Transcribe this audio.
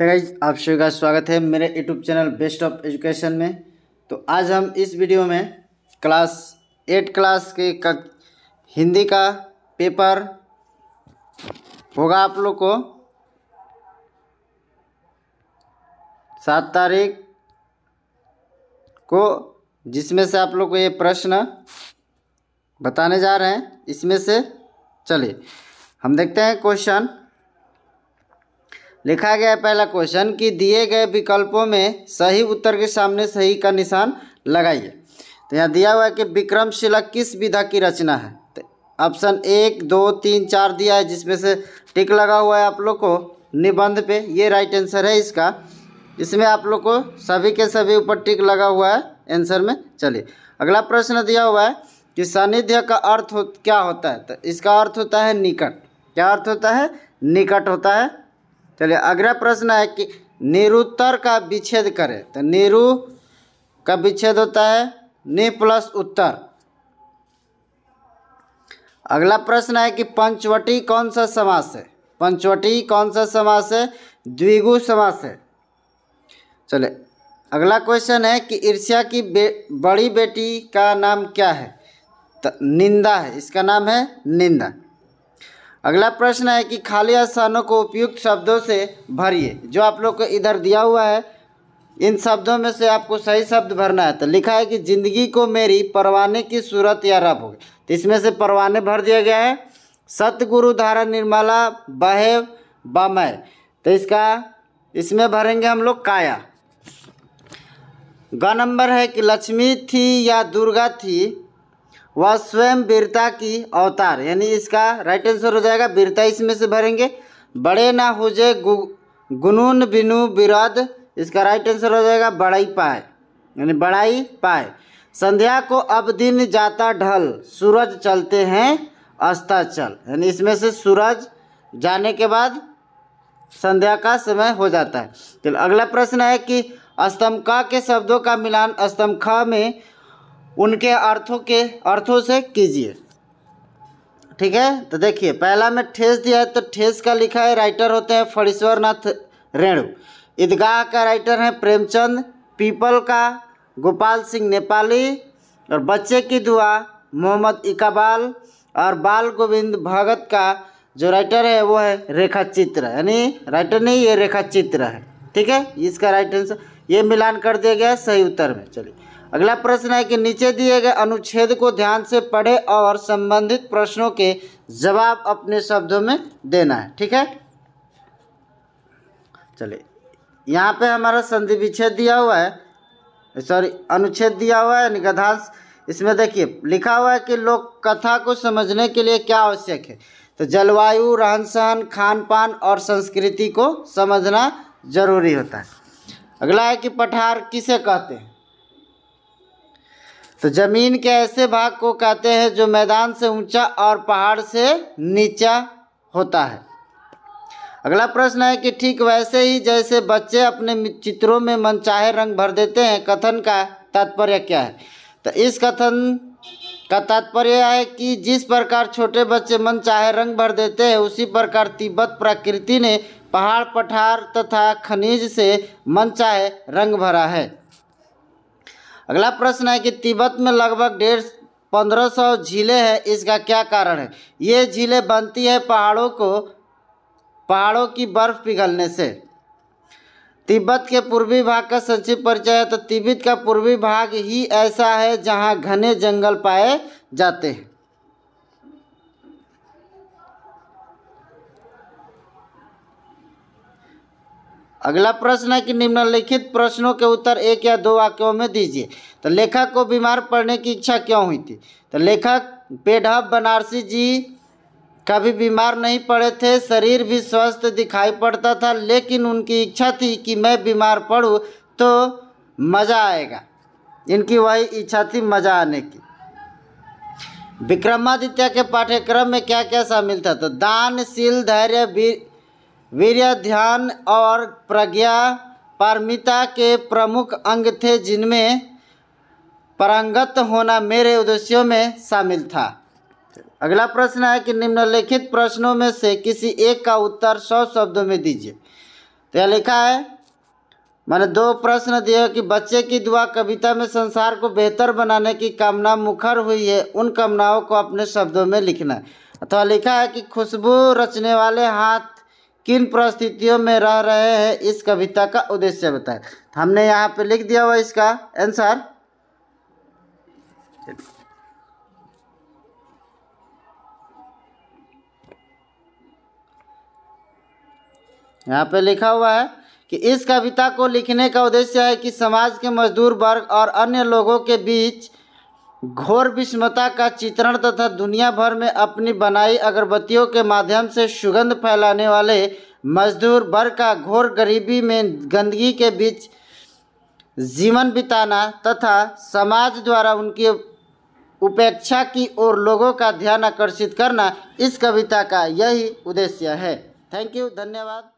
है आप सभी का स्वागत है मेरे YouTube channel best of education में तो आज हम इस वीडियो में क्लास एट क्लास के कक, हिंदी का पेपर होगा आप लोग को सात तारीख को जिसमें से आप लोग को ये प्रश्न बताने जा रहे हैं इसमें से चलिए हम देखते हैं क्वेश्चन लिखा गया है पहला क्वेश्चन कि दिए गए विकल्पों में सही उत्तर के सामने सही का निशान लगाइए तो यहाँ दिया हुआ है कि विक्रमशिला किस विधा की रचना है तो ऑप्शन एक दो तीन चार दिया है जिसमें से टिक लगा हुआ है आप लोग को निबंध पे ये राइट आंसर है इसका इसमें आप लोग को सभी के सभी ऊपर टिक लगा हुआ है आंसर में चलिए अगला प्रश्न दिया हुआ है कि सानिध्य का अर्थ हो, क्या होता है तो इसका अर्थ होता है निकट क्या अर्थ होता है निकट होता है चलिए अगला प्रश्न है कि निरुत्तर का विच्छेद करें तो निरु का विच्छेद होता है नि प्लस उत्तर अगला प्रश्न है कि पंचवटी कौन सा समास है पंचवटी कौन सा समास है द्विगु समास है चले अगला क्वेश्चन है कि ईर्ष्या की बे, बड़ी बेटी का नाम क्या है तो निंदा है इसका नाम है निंदा अगला प्रश्न है कि खाली स्थानों को उपयुक्त शब्दों से भरिए जो आप लोग को इधर दिया हुआ है इन शब्दों में से आपको सही शब्द भरना है तो लिखा है कि ज़िंदगी को मेरी परवाने की सूरत या रब होगी तो इसमें से परवाने भर दिया गया है सतगुरु धारा निर्मला बहे बमय तो इसका इसमें भरेंगे हम लोग काया ग नंबर है कि लक्ष्मी थी या दुर्गा थी वह स्वयं वीरता की अवतार यानी इसका राइट आंसर हो जाएगा वीरता इसमें से भरेंगे बड़े ना हो जाए गुनून बिनु विरोध इसका राइट आंसर हो जाएगा बड़ाई पाए यानी बड़ाई पाए संध्या को अब दिन जाता ढल सूरज चलते हैं अस्ताचल यानी इसमें से सूरज जाने के बाद संध्या का समय हो जाता है चलो अगला प्रश्न है कि स्तंभका के शब्दों का मिलान स्तंभा में उनके अर्थों के अर्थों से कीजिए ठीक है तो देखिए पहला में ठेस दिया है तो ठेस का लिखा है राइटर होते हैं फणीश्वर नाथ रेणु ईदगाह का राइटर है प्रेमचंद पीपल का गोपाल सिंह नेपाली और बच्चे की दुआ मोहम्मद इकबाल और बाल गोविंद भगत का जो राइटर है वो है रेखा चित्र यानी राइटर नहीं ये रेखा चित्र है ठीक है इसका राइट आंसर ये मिलान कर दिया गया है सही उत्तर में चलिए अगला प्रश्न है कि नीचे दिए गए अनुच्छेद को ध्यान से पढ़े और संबंधित प्रश्नों के जवाब अपने शब्दों में देना है ठीक है चलिए यहाँ पे हमारा संधि विच्छेद दिया हुआ है सॉरी अनुच्छेद दिया हुआ है निगधांश इसमें देखिए लिखा हुआ है कि लोक कथा को समझने के लिए क्या आवश्यक है तो जलवायु रहन सहन खान पान और संस्कृति को समझना जरूरी होता है अगला है कि पठार किसे कहते हैं तो ज़मीन के ऐसे भाग को कहते हैं जो मैदान से ऊंचा और पहाड़ से नीचा होता है अगला प्रश्न है कि ठीक वैसे ही जैसे बच्चे अपने चित्रों में मनचाहे रंग भर देते हैं कथन का तात्पर्य क्या है तो इस कथन का तात्पर्य है कि जिस प्रकार छोटे बच्चे मन चाहे रंग भर देते हैं उसी प्रकार तिब्बत प्रकृति ने पहाड़ पठार तथा खनिज से मन चाहे रंग भरा है अगला प्रश्न है कि तिब्बत में लगभग डेढ़ पंद्रह सौ झीले हैं इसका क्या कारण है ये झीलें बनती है पहाड़ों को पहाड़ों की बर्फ़ पिघलने से तिब्बत के पूर्वी भाग का संक्षिप्त परिचय है तो तिब्बत का पूर्वी भाग ही ऐसा है जहाँ घने जंगल पाए जाते हैं अगला प्रश्न है कि निम्नलिखित प्रश्नों के उत्तर एक या दो वाक्यों में दीजिए तो लेखक को बीमार पड़ने की इच्छा क्यों हुई थी तो लेखक पेढ़ बनारसी जी कभी बीमार नहीं पड़े थे शरीर भी स्वस्थ दिखाई पड़ता था लेकिन उनकी इच्छा थी कि मैं बीमार पड़ूँ तो मज़ा आएगा इनकी वही इच्छा थी मज़ा आने की विक्रमादित्य के पाठ्यक्रम में क्या क्या शामिल था तो दान शील धैर्य वीर्य ध्यान और प्रज्ञा पारमिता के प्रमुख अंग थे जिनमें परंगत होना मेरे उद्देश्यों में शामिल था अगला प्रश्न है कि निम्नलिखित प्रश्नों में से किसी एक का उत्तर सौ शब्दों में दीजिए तो यह लिखा है मैंने दो प्रश्न दिए कि बच्चे की दुआ कविता में संसार को बेहतर बनाने की कामना मुखर हुई है उन कामनाओं को अपने शब्दों में लिखना अथवा तो लिखा है कि खुशबू रचने वाले हाथ किन परिस्थितियों में रह रहे हैं इस कविता का उद्देश्य बताएं हमने यहाँ पे लिख दिया हुआ इसका आंसर यहाँ पे लिखा हुआ है कि इस कविता को लिखने का उद्देश्य है कि समाज के मजदूर वर्ग और अन्य लोगों के बीच घोर विषमता का चित्रण तथा दुनिया भर में अपनी बनाई अगरबत्तियों के माध्यम से सुगंध फैलाने वाले मजदूर वर्ग का घोर गरीबी में गंदगी के बीच जीवन बिताना तथा समाज द्वारा उनकी उपेक्षा की ओर लोगों का ध्यान आकर्षित करना इस कविता का यही उद्देश्य है थैंक यू धन्यवाद